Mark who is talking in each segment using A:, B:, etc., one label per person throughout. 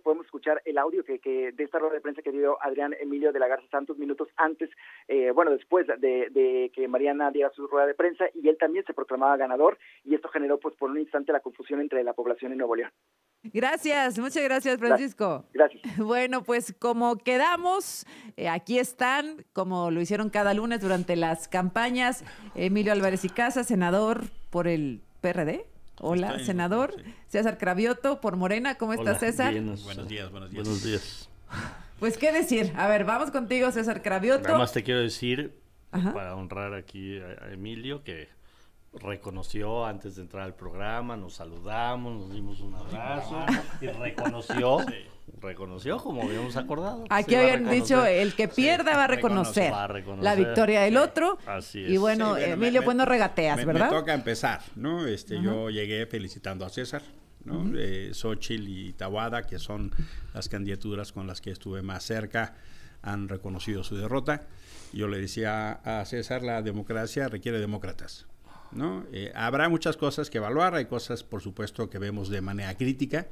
A: podemos escuchar el audio que, de esta rueda de prensa que dio Adrián Emilio de la Garza Santos minutos antes, eh, bueno, después de, que Mariana diera su rueda de prensa y él también se proclamaba ganador
B: y esto generó pues por un instante la confusión entre la población en Nuevo León. Gracias, muchas gracias Francisco. Gracias. Bueno, pues como quedamos, eh, aquí están, como lo hicieron cada lunes durante las campañas, Emilio Álvarez y Casa, senador por el PRD. Hola, senador. César Cravioto por Morena. ¿Cómo estás, César? Buenos,
C: días, buenos días. Buenos días.
B: Pues, ¿qué decir? A ver, vamos contigo, César Cravioto. Nada más te
C: quiero decir, para honrar aquí a Emilio, que reconoció antes de entrar al programa, nos saludamos, nos dimos un abrazo y reconoció reconoció como habíamos acordado. Aquí habían dicho el que pierda va, a reconocer,
B: la victoria del otro. Y bueno, Emilio, pues no regateas, ¿verdad? toca
A: empezar, ¿no? Este, yo llegué felicitando a César, ¿no? Eh, Xochitl y Tawada, que son las candidaturas con las que estuve más cerca, han reconocido su derrota. Yo le decía a César, la democracia requiere demócratas. ¿no? Eh, habrá muchas cosas que evaluar, hay cosas, por supuesto, que vemos de manera crítica,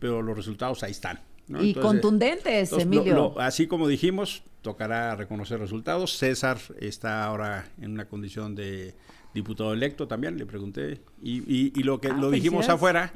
A: pero los resultados ahí están. Y contundentes, Emilio. así como dijimos, tocará reconocer resultados. César está ahora en una condición de diputado electo también, le pregunté. Y, lo que ah, lo dijimos afuera,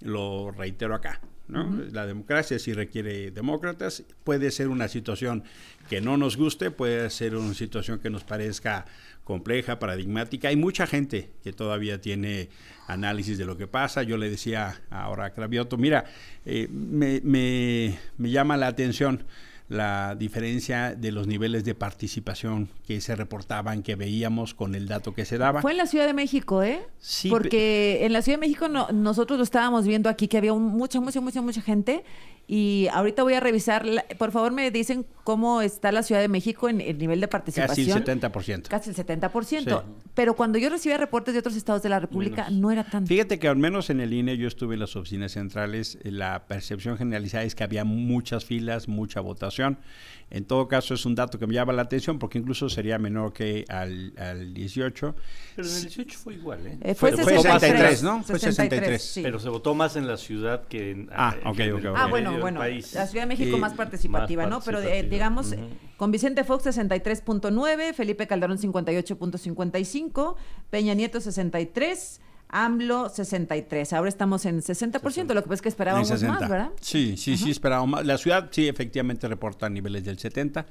A: lo reitero acá. La democracia sí requiere demócratas. Puede ser una situación que no nos guste, puede ser una situación que nos parezca compleja, paradigmática. Hay mucha gente que todavía tiene análisis de lo que pasa. Yo le decía ahora a Cravioto, mira, eh, me, me, me llama la atención la diferencia de los niveles de participación que se reportaban, que veíamos con el dato que se daba. Fue en
B: la Ciudad de México, ¿eh? Sí. Porque en la Ciudad de México nosotros lo estábamos viendo aquí, que había mucha, mucha, mucha, mucha gente y ahorita voy a revisar, por favor me dicen cómo está la Ciudad de México en el nivel de participación. Casi el 70%. Casi el 70%. Pero cuando yo recibía reportes de otros estados de la República no era tanto.
A: Fíjate que al menos en el INE yo estuve en las oficinas centrales, eh, la percepción generalizada es que había muchas filas, mucha votación. En todo caso es un dato que me llama la atención porque incluso sería menor que al, al 18. Pero en el
C: 18 fue igual, ¿eh? eh fue, 63, ¿no? fue 63. Pero se votó más en la ciudad que en... Ah, ok, ok. okay. Ah, bueno, bueno, La Ciudad de México más participativa, ¿no? Pero
B: digamos, con Vicente Fox 63.9, Felipe Calderón 58.55, Peña Nieto 63. AMLO 63. Ahora estamos en 60%, lo que pasa es que esperábamos más, ¿verdad?
A: Sí, sí, sí, esperábamos más. La ciudad sí efectivamente reporta niveles del 70.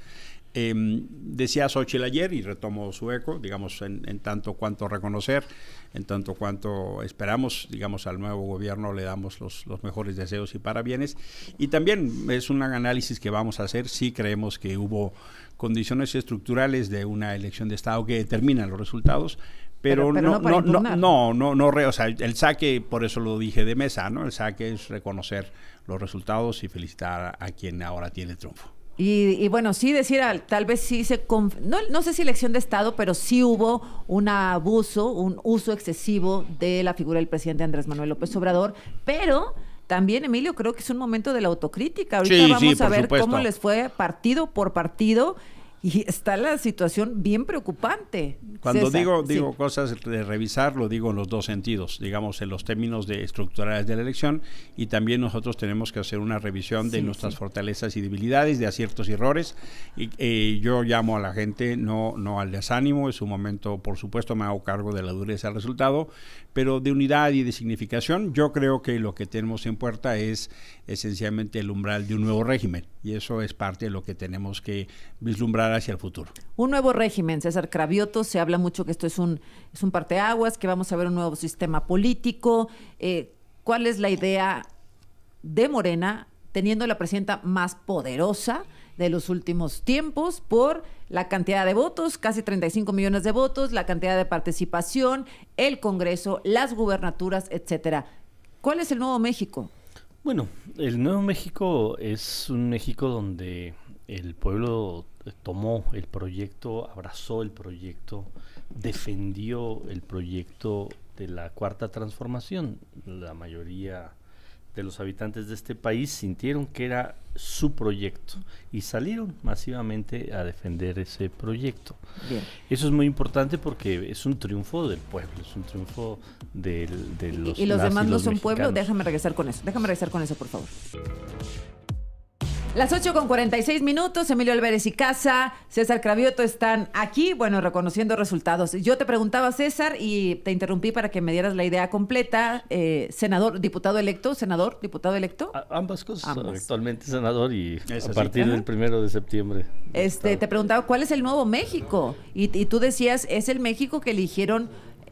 A: Em, decía Xochitl ayer, y retomo su eco, digamos, en, tanto cuanto reconocer, en tanto cuanto esperamos, digamos, al nuevo gobierno le damos los, mejores deseos y parabienes. Y también es un análisis que vamos a hacer si creemos que hubo condiciones estructurales de una elección de Estado que determinan los resultados, pero, no, no, no, no, no, o sea, el saque, por eso lo dije de mesa, ¿no? El saque es reconocer los resultados y felicitar a quien ahora tiene triunfo.
B: Y, bueno, sí decir, tal vez sí se... No, no, sé si elección de Estado, pero sí hubo un abuso, un uso excesivo de la figura del presidente Andrés Manuel López Obrador, pero también, Emilio, creo que es un momento de la autocrítica. Ahorita vamos a ver cómo les fue partido por partido y está la situación bien preocupante. Cuando digo, digo
A: cosas de revisar, lo digo en los dos sentidos, digamos en los términos de estructurales de la elección y también nosotros tenemos que hacer una revisión de nuestras fortalezas y debilidades, de aciertos y errores. Y, eh, yo llamo a la gente no, no al desánimo, es un momento por supuesto me hago cargo de la dureza del resultado, pero de unidad y de significación yo creo que lo que tenemos en puerta es esencialmente el umbral de un nuevo régimen y eso es parte de lo que tenemos que vislumbrar hacia el futuro.
B: Un nuevo régimen, César Cravioto, se habla mucho que esto es un, es un parteaguas, que vamos a ver un nuevo sistema político. Eh, ¿Cuál es la idea de Morena, teniendo la presidenta más poderosa de los últimos tiempos por la cantidad de votos, casi 35 millones de votos, la cantidad de participación, el Congreso, las gubernaturas, etcétera? ¿Cuál es el Nuevo México?
C: Bueno, el Nuevo México es un México donde el pueblo tomó el proyecto, abrazó el proyecto, defendió el proyecto de la cuarta transformación. La mayoría de los habitantes de este país sintieron que era su proyecto y salieron masivamente a defender ese proyecto. Eso es muy importante porque es un triunfo del pueblo, es un triunfo
B: de los... Y, los demás no son pueblo, déjame regresar con eso, déjame regresar con eso, por favor. Las 8 con 46 minutos, Emilio Álvarez y Casa, César Cravioto están aquí, bueno, reconociendo resultados. Yo te preguntaba, César, y te interrumpí para que me dieras la idea completa. Eh, senador, diputado electo, senador, diputado electo. ambas cosas,
C: actualmente senador y a partir del primero de septiembre.
B: Este, te preguntaba, ¿cuál es el nuevo México? Y, tú decías, es el México que eligieron,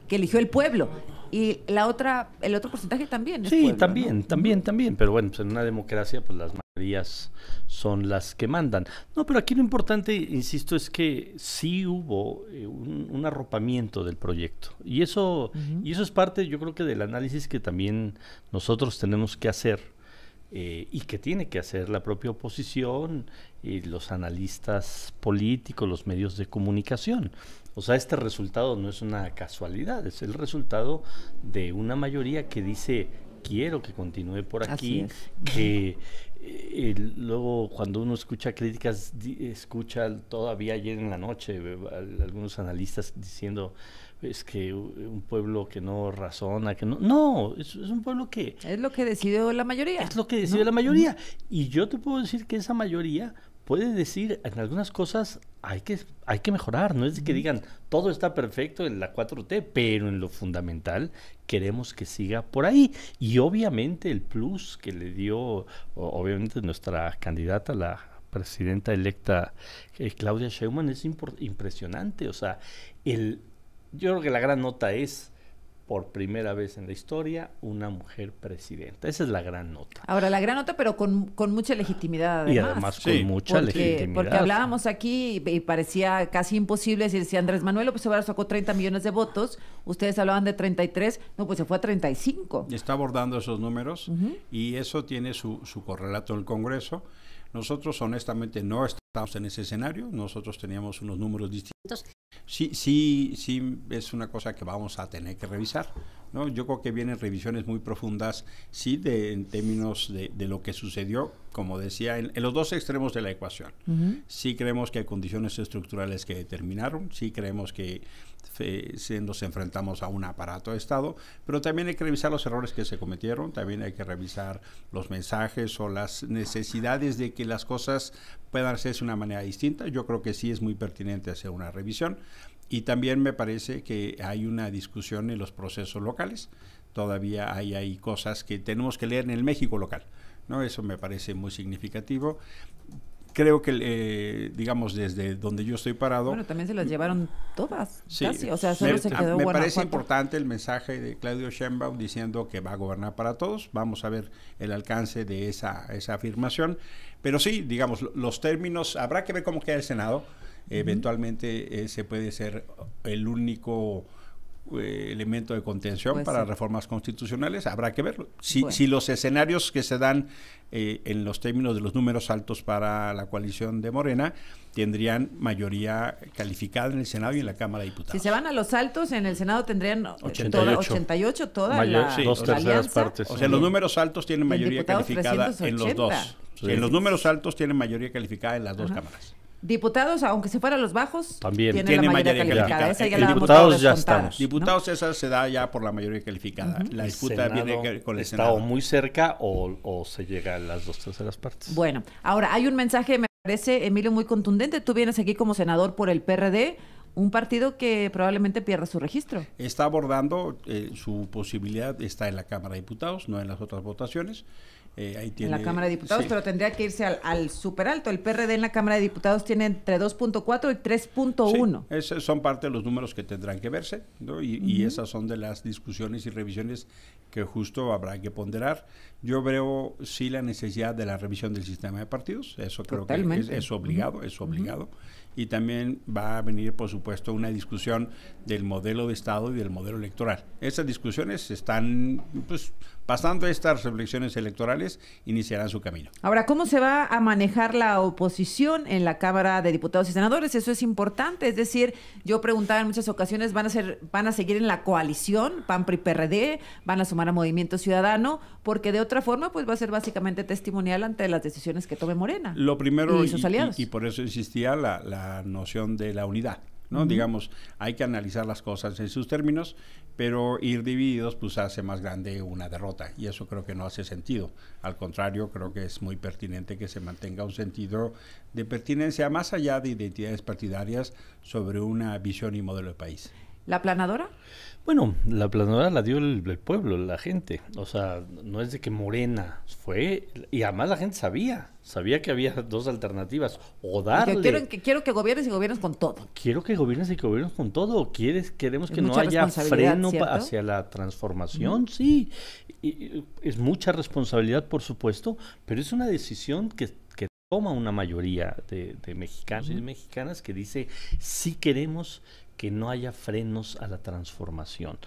B: que eligió el pueblo y la otra el otro porcentaje también sí también
C: también también pero bueno pues en una democracia pues las son las que mandan. No, pero aquí lo importante, insisto, es que sí hubo eh, un, arropamiento del proyecto. Y eso, y eso es parte, yo creo que, del análisis que también nosotros tenemos que hacer eh, y que tiene que hacer la propia oposición, y eh, los analistas políticos, los medios de comunicación. O sea, este resultado no es una casualidad, es el resultado de una mayoría que dice quiero que continúe por aquí, y luego cuando uno escucha críticas, escucha todavía ayer en la noche algunos analistas diciendo es que un pueblo que no razona, que no... No, es, un pueblo que...
B: Es lo que decidió la mayoría. Es lo que decidió la mayoría.
C: Y yo te puedo decir que esa mayoría puede decir en algunas cosas hay que, hay que mejorar, no es que digan todo está perfecto en la 4T, pero en lo fundamental queremos que siga por ahí. Y obviamente el plus que le dio, obviamente nuestra candidata, la presidenta electa eh, Claudia Sheinbaum, es impresionante. O sea, el, yo creo que la gran nota es por primera vez en la historia una mujer presidenta. Esa es la gran nota.
B: Ahora, la gran nota, pero con, con mucha legitimidad. Además. Y además con mucha legitimidad. Porque hablábamos aquí y parecía casi imposible decir, si Andrés Manuel López Obrador sacó 30 millones de votos, ustedes hablaban de 33, no, pues se fue a 35.
A: Está abordando esos números y eso tiene su, su correlato en el Congreso. Nosotros honestamente no estamos en ese escenario, nosotros teníamos unos números distintos. Sí, sí, sí, es una cosa que vamos a tener que revisar. ¿no? Yo creo que vienen revisiones muy profundas, sí, en términos de, lo que sucedió, como decía, en, los dos extremos de la ecuación. Sí creemos que hay condiciones estructurales que determinaron, sí creemos que eh, nos enfrentamos a un aparato de Estado, pero también hay que revisar los errores que se cometieron, también hay que revisar los mensajes o las necesidades de que las cosas puedan hacerse de una manera distinta. Yo creo que sí es muy pertinente hacer una revisión y también me parece que hay una discusión en los procesos locales. Todavía hay, hay cosas que tenemos que leer en el México local. ¿no? Eso me parece muy significativo creo que, eh, digamos, desde donde yo estoy parado. Bueno,
B: también se las llevaron todas, sí, O sea, solo me, se ah, quedó Me parece
A: importante el mensaje de Claudio Sheinbaum diciendo que va a gobernar para todos. Vamos a ver el alcance de esa, esa afirmación. Pero sí, digamos, los términos, habrá que ver cómo queda el Senado Eventualmente ese eh, puede ser eh, el único eh, elemento de contención pues para reformas constitucionales, habrá que verlo. Si, los escenarios que se dan en los términos de los números altos para la coalición de Morena tendrían mayoría calificada en el Senado y en la Cámara de Diputados.
B: Si se van a los altos, en el Senado tendrían 88 toda, dos partes. O sea, los
A: números altos tienen mayoría calificada en los dos. En los números altos tienen mayoría calificada en las dos
B: cámaras. Diputados, aunque se fuera los bajos, también tiene mayoría, calificada. diputados ya estamos.
A: Diputados, esa se da ya por la mayoría calificada. La disputa viene con el Senado. muy cerca o, se llega a las dos terceras partes. Bueno,
B: ahora hay un mensaje, me parece, Emilio, muy contundente. Tú vienes aquí como senador por el PRD. Un partido que probablemente pierda su registro.
A: Está abordando eh, su posibilidad, está en la Cámara de Diputados, no en las otras votaciones eh, en la Cámara de Diputados, pero
B: tendría que irse al, al super alto. El PRD en la Cámara de Diputados tiene entre 2.4 y 3.1.
A: esos son parte de los números que tendrán que verse, y, esas son de las discusiones y revisiones que justo habrá que ponderar. Yo veo sí la necesidad de la revisión del sistema de partidos, eso creo que es, es obligado, es obligado y también va a venir, por supuesto, una discusión del modelo de Estado y del modelo electoral. Estas discusiones están, pues, pasando estas reflexiones electorales, iniciarán su camino.
B: Ahora, ¿cómo se va a manejar la oposición en la Cámara de Diputados y Senadores? Eso es importante. Es decir, yo preguntaba en muchas ocasiones, ¿van a, ser, van a seguir en la coalición, PAN, PRD? ¿Van a sumar a Movimiento Ciudadano? Porque de otra forma, pues, va a ser básicamente testimonial ante las decisiones que tome Morena. Lo primero, y,
A: por eso insistía la noción de la unidad. ¿no? Digamos, hay que analizar las cosas en sus términos, pero ir divididos pues hace más grande una derrota y eso creo que no hace sentido. Al contrario, creo que es muy pertinente que se mantenga un sentido de pertinencia más allá de identidades partidarias sobre una visión y modelo de país. ¿La planadora?
C: Bueno, la planadora la dio el, pueblo, la gente. O sea, no es de que Morena fue. Y además la gente sabía. Sabía que había dos alternativas. O darle. Quiero
B: que, quiero que gobiernes y gobiernes con todo.
C: Quiero que gobiernes y gobiernes con todo. ¿Quieres, queremos que no haya freno hacia la transformación. Sí. es mucha responsabilidad, por supuesto. Pero es una decisión que, toma una mayoría de, mexicanos y mexicanas que dice: sí queremos que no haya frenos a la transformación.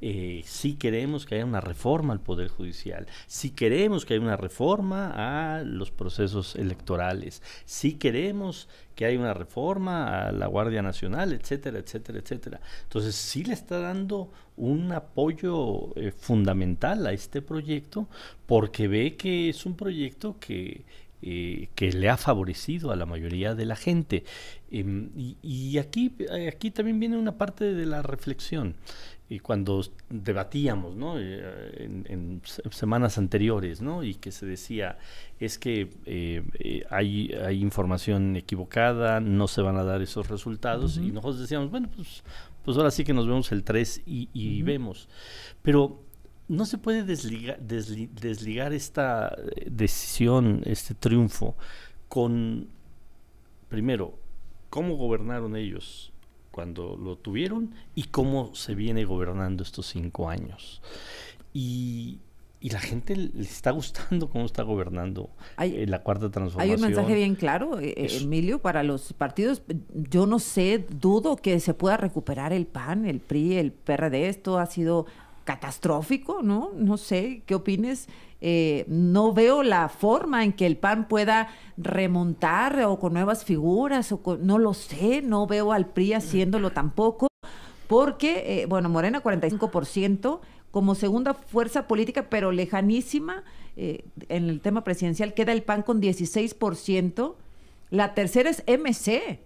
C: Eh, si queremos que haya una reforma al Poder Judicial, si queremos que haya una reforma a los procesos electorales, si queremos que haya una reforma a la Guardia Nacional, etcétera, etcétera, etcétera. Entonces sí le está dando un apoyo eh, fundamental a este proyecto porque ve que es un proyecto que, eh, que le ha favorecido a la mayoría de la gente. Em, y, aquí, aquí también viene una parte de la reflexión. Y cuando debatíamos eh, en, semanas anteriores, ¿no? y que se decía, es que eh, eh, hay, información equivocada, no se van a dar esos resultados, y nosotros decíamos, bueno, pues, pues ahora sí que nos vemos el 3 y, vemos. Pero no se puede desligar, desligar esta decisión, este triunfo, con, primero, cómo gobernaron ellos cuando lo tuvieron y cómo se viene gobernando estos cinco años. Y, la gente le está gustando cómo está gobernando eh, la cuarta transformación. Hay un mensaje bien
B: claro, eh, eh, Emilio, para los partidos. Yo no sé, dudo que se pueda recuperar el PAN, el PRI, el PRD. Esto ha sido catastrófico, ¿no? No sé, ¿qué opines? Eh, no veo la forma en que el PAN pueda remontar o con nuevas figuras, o no lo sé, no veo al PRI haciéndolo tampoco, porque, eh, bueno, Morena 45% como segunda fuerza política, pero lejanísima eh, en el tema presidencial, queda el PAN con 16%, la tercera es MC,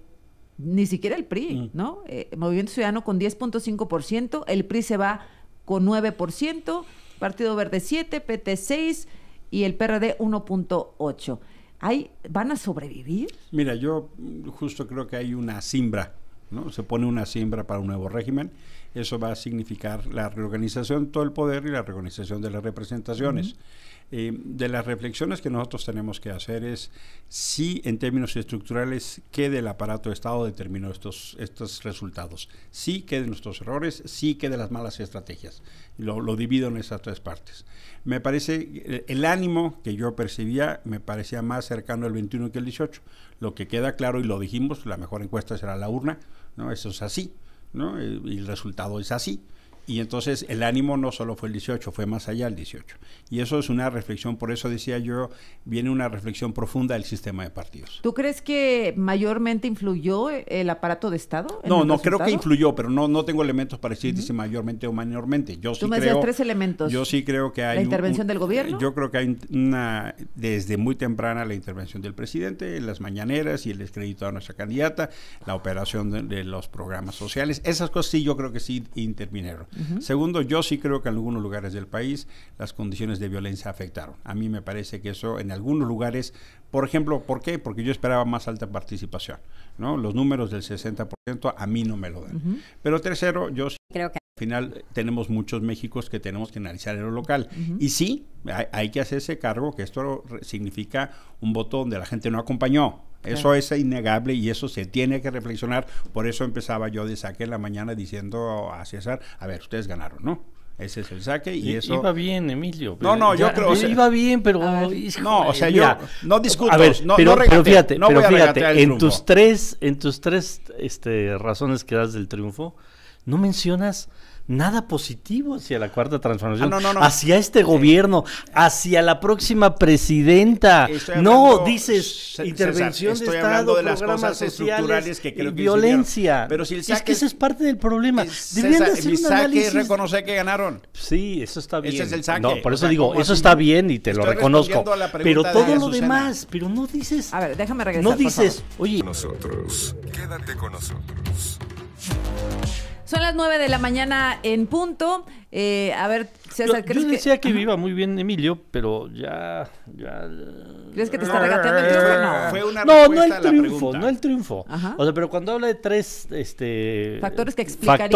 B: ni siquiera el PRI, mm. ¿no? Movimiento Ciudadano con 10.5%, el PRI se va con 9%, Partido Verde 7, PT 6 y el PRD 1.8. ¿Hay, ¿Van a sobrevivir? Mira, yo justo creo que hay una siembra,
A: ¿no? Se pone una siembra para un nuevo régimen eso va a significar la reorganización de todo el poder y la reorganización de las representaciones. Eh, de las reflexiones que nosotros tenemos que hacer es si en términos estructurales quede el aparato de Estado determinó estos, estos resultados, si queden nuestros errores, sí queden las malas estrategias. Lo, lo divido en esas tres partes. Me parece, eh, el ánimo que yo percibía me parecía más cercano al 21 que al 18. Lo que queda claro, y lo dijimos, la mejor encuesta será la urna, ¿no? Eso es así. ¿no? Y el resultado es así. Y entonces el ánimo no solo fue el 18, fue más allá del 18. Y eso es una reflexión, por eso decía yo, viene una reflexión profunda del sistema de partidos.
B: ¿Tú crees que mayormente influyó el aparato de Estado? No, no, creo que influyó,
A: pero no, no tengo elementos para decir si mayormente o mayormente. Yo Tú me creo, tres
B: elementos. Yo sí
A: creo que hay... La intervención del gobierno. Yo creo que hay una, desde muy temprana la intervención del presidente, las mañaneras y el descrédito a nuestra candidata, la operación de, los programas sociales. Esas cosas sí yo creo que sí intervinieron. Segundo, yo sí creo que en algunos lugares del país las condiciones de violencia afectaron. A mí me parece que eso en algunos lugares, por ejemplo, ¿por qué? Porque yo esperaba más alta participación, ¿no? Los números del 60% a mí no me lo dan. Pero tercero, yo sí creo que al final tenemos muchos Méxicos que tenemos que analizar en lo local. Y sí, hay, que hacerse cargo que esto significa un voto donde la gente no acompañó. Eso es innegable y eso se tiene que reflexionar. Por eso empezaba yo de saque en la mañana diciendo a César, a ver, ustedes ganaron, ¿no? Ese es el saque y, eso... Iba bien, Emilio. No, no, yo creo... O iba
C: bien, pero... no, o sea, yo no discuto, no, pero, pero fíjate en, tus tres, en tus tres este, razones que das del triunfo, no mencionas nada positivo hacia la cuarta transformación, ah, hacia este gobierno, hacia la próxima presidenta. no, dices intervención de Estado, de las estructurales que violencia. Pero si es que ese es parte del problema. Deberían de hacer un
A: que ganaron. Sí, eso está bien. Ese es el saque. No, por eso digo, eso está
C: bien y te lo reconozco. Pero todo lo
B: demás, pero no dices. A ver, déjame regresar. No dices, oye. Nosotros, quédate con nosotros. Son las 9 de la mañana en punto. Eh, a ver, César, ¿crees yo, decía
C: que... que... viva muy bien Emilio, pero ya, ya... ¿Crees que te está regateando el triunfo? No, Fue una no, no, el triunfo, no el triunfo. Ajá. O sea, pero cuando habla de tres este, factores que explicarían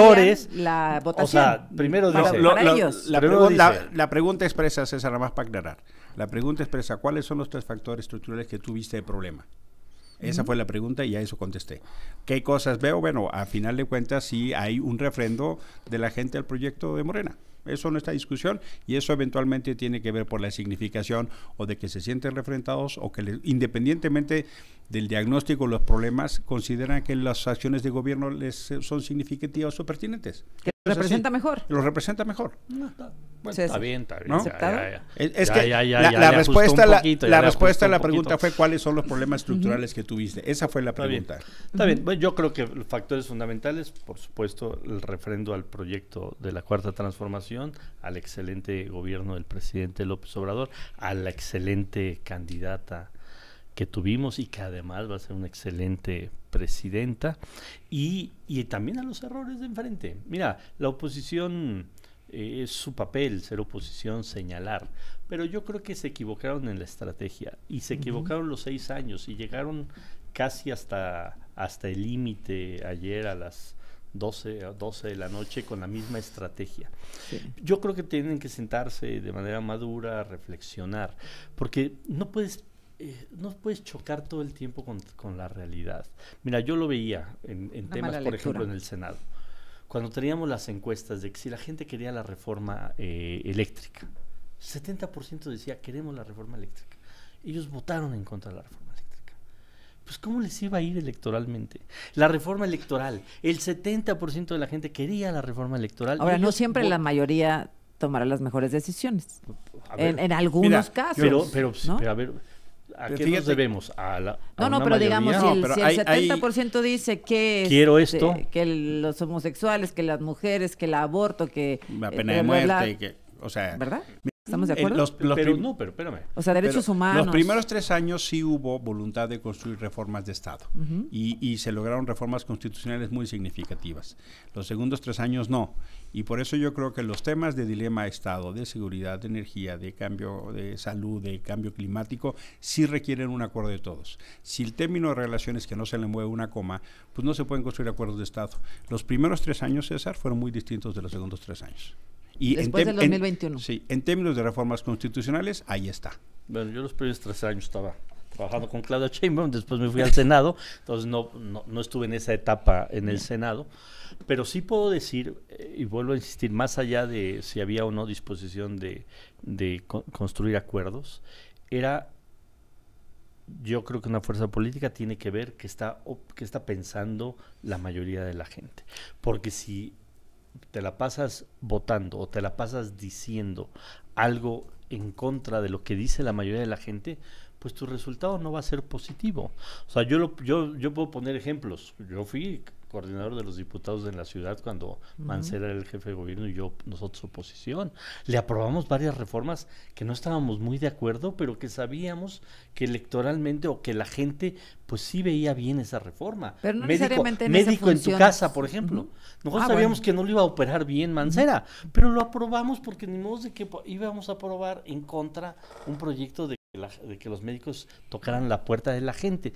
C: la votación. O sea, primero ellos. La, La,
A: la, pregunta expresa, César, nada más para aclarar. La pregunta expresa, ¿cuáles son los tres factores estructurales que tuviste de problema? Esa fue la pregunta y a eso contesté. ¿Qué cosas veo? Bueno, a final de cuentas sí hay un refrendo de la gente al proyecto de Morena. Eso no está en discusión y eso eventualmente tiene que ver por la significación o de que se sienten refrentados o que independientemente del diagnóstico los problemas consideran que las acciones de gobierno les eh, son significativas o pertinentes. Pues representa mejor. Lo representa mejor.
B: está, bien, está bien. Es que la, respuesta, la, respuesta a la pregunta fue
A: cuáles son los problemas estructurales que tuviste. Esa fue la pregunta. Está bien. Bueno, yo creo que los factores
C: fundamentales, por supuesto, el refrendo al proyecto de la Cuarta Transformación, al excelente gobierno del presidente López Obrador, a la excelente candidata que tuvimos y que además va a ser una excelente presidenta, y, también a los errores de enfrente. Mira, la oposición eh, es su papel, ser oposición, señalar, pero yo creo que se equivocaron en la estrategia y se equivocaron los seis años y llegaron casi hasta, hasta el límite ayer a las 12, 12 de la noche con la misma estrategia. Yo creo que tienen que sentarse de manera madura, reflexionar, porque no puedes eh, no puedes chocar todo el tiempo con, la realidad. Mira, yo lo veía en, temas, por ejemplo, en el Senado. Cuando teníamos las encuestas de que si la gente quería la reforma eh, eléctrica, 70% decía queremos la reforma eléctrica. Ellos votaron en contra de la reforma eléctrica. Pues ¿cómo les iba a ir electoralmente? La reforma electoral, el 70% de la gente quería la reforma electoral. Ahora, no siempre la
B: mayoría tomará las mejores decisiones. en, algunos casos. Pero, pero, pero a ver, ¿A qué fíjate, nos debemos? ¿A la, no, no, pero digamos, si el, 70% dice que, quiero este, esto, que los homosexuales, que las mujeres, que el aborto, que... La eh, pena de muerte, que, o sea... ¿Verdad?
A: ¿Estamos de mm. acuerdo? los, no, pero espérame. O sea, derechos humanos. Los primeros tres años sí hubo voluntad de construir reformas de Estado y, se lograron reformas constitucionales muy significativas. Los segundos tres años no. Y por eso yo creo que los temas de dilema Estado, de seguridad, de energía, de cambio de salud, de cambio climático, sí requieren un acuerdo de todos. Si el término de relaciones que no se le mueve una coma, pues no se pueden construir acuerdos de Estado. Los primeros tres años, César, fueron muy distintos de los segundos tres años. Después del 2021. En, sí, en términos de reformas constitucionales, ahí está.
C: Bueno, yo los primeros tres años estaba trabajando con Claudia Chamberlain, después me fui al Senado, entonces no, no, estuve en esa etapa en el Senado, pero sí puedo decir, eh, y vuelvo a insistir, más allá de si había o no disposición de, construir acuerdos, era, yo creo que una fuerza política tiene que ver que está, que está pensando la mayoría de la gente, porque si te la pasas votando o te la pasas diciendo algo en contra de lo que dice la mayoría de la gente, pues tu resultado no va a ser positivo. O sea, yo, yo, yo puedo poner ejemplos. Yo fui coordinador de los diputados en la ciudad cuando Mancera era el jefe de gobierno y yo nosotros oposición. Le aprobamos varias reformas que no estábamos muy de acuerdo, pero que sabíamos que electoralmente o que la gente pues sí veía bien esa reforma. Pero no médico, necesariamente en médico en tu casa, por ejemplo. Nosotros ah, sabíamos que no lo iba a operar bien Mancera, pero lo aprobamos porque ni modo de que íbamos a aprobar en contra un proyecto de de que los médicos tocaran la puerta de la gente.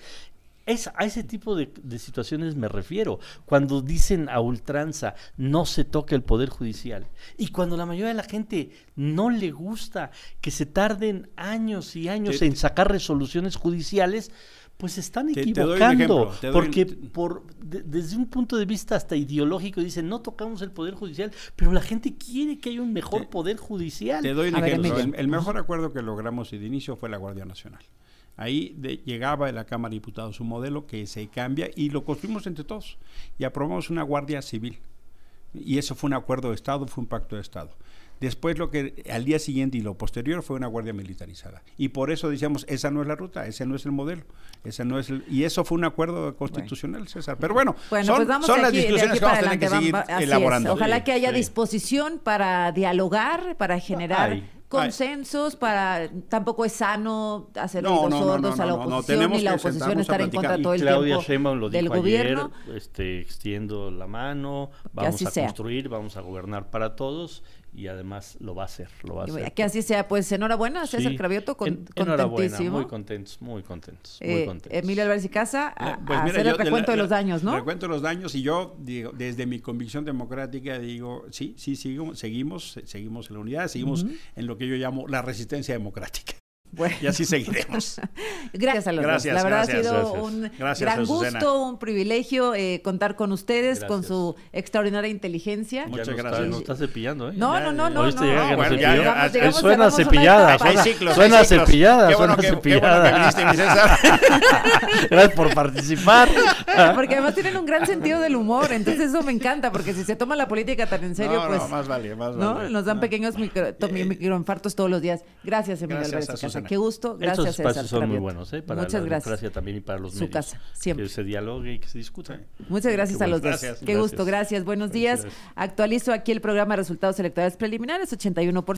C: Es, a ese tipo de, situaciones me refiero, cuando dicen a ultranza no se toque el Poder Judicial y cuando la mayoría de la gente no le gusta que se tarden años y años en sacar resoluciones judiciales, pues están equivocando, porque por, desde un punto de vista hasta ideológico dicen, no tocamos el Poder Judicial, pero la gente quiere que haya un mejor Poder
A: Judicial. Te doy ejemplo. el, mejor acuerdo que logramos de inicio fue la Guardia Nacional. Ahí llegaba en la Cámara de Diputados un modelo que se cambia y lo construimos entre todos y aprobamos una Guardia Civil. Y eso fue un acuerdo de Estado, fue un pacto de Estado. Después lo que al día siguiente y lo posterior fue una guardia militarizada. Y por eso decíamos, esa no es la ruta, ese no es el modelo, esa no es y eso fue un acuerdo constitucional, César. Pero bueno, son, pues las discusiones que vamos a tener que seguir elaborando. Ojalá que haya
B: disposición para dialogar, para generar consensos para tampoco es sano hacer los sordos a la oposición y la oposición estar en contra todo el tiempo del gobierno
C: este extiendo la mano vamos a construir vamos a gobernar para todos y además lo va a hacer,
A: lo va a hacer. Que
B: así sea, pues enhorabuena, César Cravioto, con, muy
A: contentos, muy contentos,
B: muy eh, contentos. Emilio Álvarez y Casa, eh, pues a, hacer el recuento de, los daños, ¿no?
A: Recuento de los daños y yo digo, desde mi convicción democrática digo, sí, sí, seguimos, seguimos en la unidad, seguimos en lo que yo llamo la resistencia democrática. Bueno. Y así seguiremos.
B: gracias a los gracias, dos. La verdad ha sido un gran gusto, un privilegio eh, contar con ustedes, con su extraordinaria inteligencia. Muchas gracias. Nos está cepillando, ¿eh? No, no, no, no. suena cepillada. Suena, suena cepillada. suena cepillada.
A: gracias por participar. porque
B: además tienen un gran sentido del humor, entonces eso me encanta, porque si se toma la política tan en serio, pues. más
A: vale, más vale.
B: Nos dan ah. pequeños eh, microinfartos todos los días. Gracias, Emilio Qué gusto. Gracias, espacios son muy buenos, ¿eh? Para Muchas la gracias. también y para los Su medios. casa,
C: siempre. Que se dialogue y que se discuta.
B: Muchas gracias a los dos. Gracias, Qué gusto, gracias. Buenos días. Actualizo aquí el programa de Resultados Electorales Preliminares, 81%.